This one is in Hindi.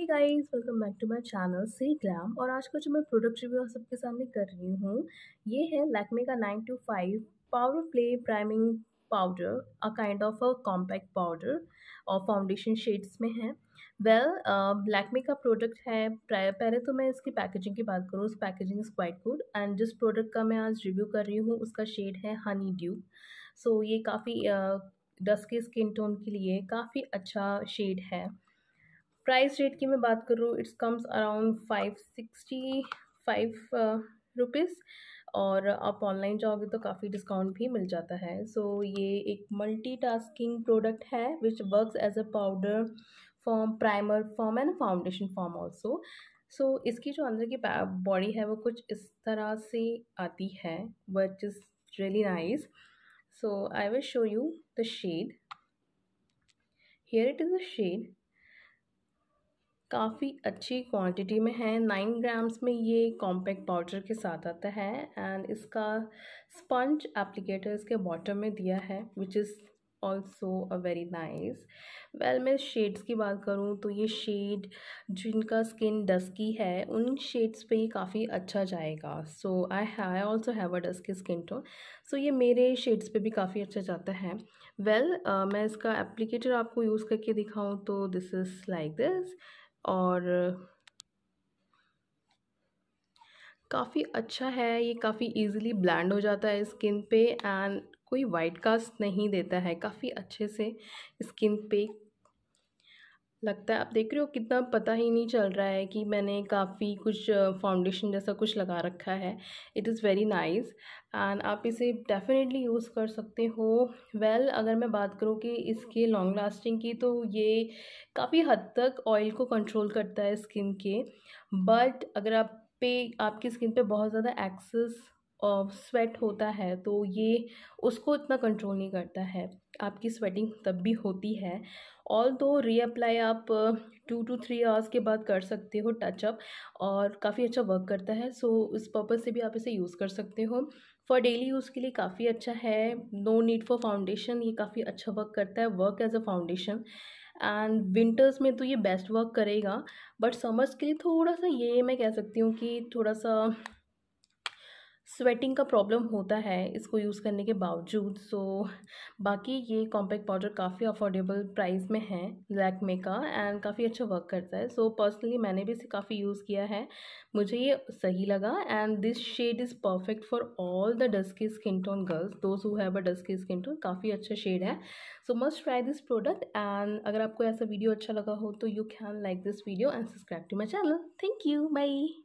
hey guys welcome back to my channel C glam और आज का जो मैं प्रोडक्ट रिव्यू सबके सामने कर रही हूँ ये है लैक्मे का nine two five power play priming powder a kind of a compact powder और फाउंडेशन शेड्स में है वेल लैक्मे uh, का प्रोडक्ट है पहले तो मैं इसकी पैकेजिंग की बात करूँ उस packaging is quite good and जिस प्रोडक्ट का मैं आज रिव्यू कर रही हूँ उसका शेड है हनी ड्यू सो so, ये काफ़ी डस्की स्किन टोन के लिए काफ़ी अच्छा शेड है प्राइस रेट की मैं बात करूँ it's comes around five sixty five rupees और आप ऑनलाइन जाओगे तो काफ़ी डिस्काउंट भी मिल जाता है सो so, ये एक मल्टीटास्किंग प्रोडक्ट है which works as a powder form primer form and foundation form also so इसकी जो अंदर की बॉडी है वो कुछ इस तरह से आती है but is really nice so I will show you the shade here it is a shade काफ़ी अच्छी क्वांटिटी में है नाइन ग्राम्स में ये कॉम्पैक्ट पाउडर के साथ आता है एंड इसका स्पंज एप्लीकेटर इसके बॉटम में दिया है which is also a very nice well मैं शेड्स की बात करूँ तो ये शेड जिनका स्किन डस्की है उन शेड्स पे ये काफ़ी अच्छा जाएगा so I I also have a dusky skin tone so ये मेरे शेड्स पे भी काफ़ी अच्छा जाता है वेल well, uh, मैं इसका एप्लीकेटर आपको यूज़ करके दिखाऊँ तो दिस इज़ लाइक दिस और काफ़ी अच्छा है ये काफ़ी इजीली ब्लेंड हो जाता है स्किन पे एंड कोई वाइट कास्ट नहीं देता है काफ़ी अच्छे से स्किन पे लगता है आप देख रहे हो कितना पता ही नहीं चल रहा है कि मैंने काफ़ी कुछ फाउंडेशन जैसा कुछ लगा रखा है it is very nice and आप इसे डेफिनेटली यूज़ कर सकते हो वेल well, अगर मैं बात करूँ कि इसके लॉन्ग लास्टिंग की तो ये काफ़ी हद तक ऑयल को कंट्रोल करता है स्किन के बट अगर आप पे आपकी स्किन पे बहुत ज़्यादा एक्सेस स्वेट होता है तो ये उसको इतना कंट्रोल नहीं करता है आपकी स्वेटिंग तब भी होती है ऑल दो रीअप्लाई आप टू टू थ्री आवर्स के बाद कर सकते हो टचअप और काफ़ी अच्छा वर्क करता है सो इस पर्पज़ से भी आप इसे यूज़ कर सकते हो फॉर डेली यूज़ के लिए काफ़ी अच्छा है नो नीड फॉर फाउंडेशन ये काफ़ी अच्छा वर्क करता है work as a foundation and winters में तो ये बेस्ट वर्क करेगा बट समर्स के लिए थोड़ा सा ये मैं कह सकती हूँ कि थोड़ा सा स्वेटिंग का प्रॉब्लम होता है इसको यूज़ करने के बावजूद सो बाकी ये कॉम्पैक्ट पाउडर काफ़ी अफोर्डेबल प्राइस में है लैकमे का एंड काफ़ी अच्छा वर्क करता है सो so, पर्सनली मैंने भी इसे काफ़ी यूज़ किया है मुझे ये सही लगा and this shade is perfect for all the dusky skin tone girls those who have a dusky skin tone काफ़ी अच्छा शेड है so must try this product and अगर आपको ऐसा वीडियो अच्छा लगा हो तो you can like this video and subscribe to my channel thank you by